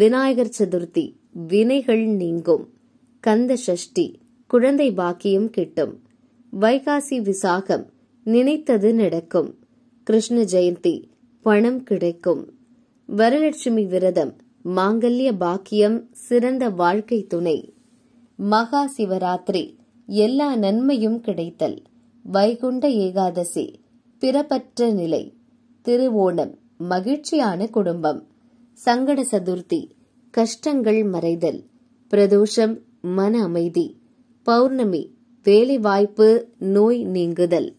விநாயகர் சதுர்த்தி வினைகள் நீங்கும் கந்த சஷ்டி குழந்தை பாக்கியம் கிட்டும் வைகாசி விசாகம் நினைத்தது நடக்கும் கிருஷ்ண ஜெயந்தி பணம் கிடைக்கும் வரலட்சுமி விரதம் மாங்கல்ய பாக்கியம் சிறந்த வாழ்க்கை துணை மகா சிவராத்திரி எல்லா நன்மையும் கிடைத்தல் வைகுண்ட ஏகாதசி பிறப்பற்ற நிலை திருவோணம் மகிழ்ச்சியான குடும்பம் சங்கட சதுர்த்தி கஷ்டங்கள் மறைதல் பிரதோஷம் மன அமைதி பௌர்ணமி வேலை வாய்ப்பு நோய் நீங்குதல்